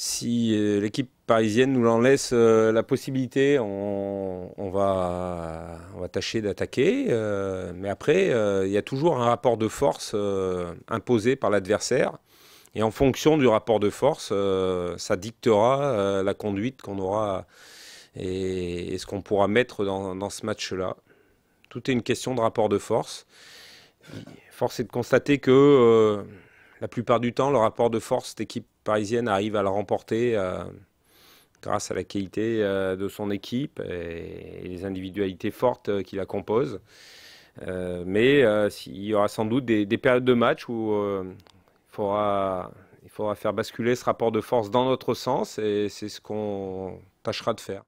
si euh, l'équipe parisienne nous en laisse euh, la possibilité, on, va, tâcher d'attaquer. Euh, mais après, il y a toujours un rapport de force imposé par l'adversaire. Et en fonction du rapport de force, ça dictera la conduite qu'on aura et, ce qu'on pourra mettre dans ce match-là. Tout est une question de rapport de force. Force est de constater que la plupart du temps, le rapport de force, cette équipe parisienne arrive à le remporter euh, grâce à la qualité euh, de son équipe et, les individualités fortes euh, qui la composent. mais il y aura sans doute des, périodes de match où faudra, il faudra faire basculer ce rapport de force dans notre sens et c'est ce qu'on tâchera de faire.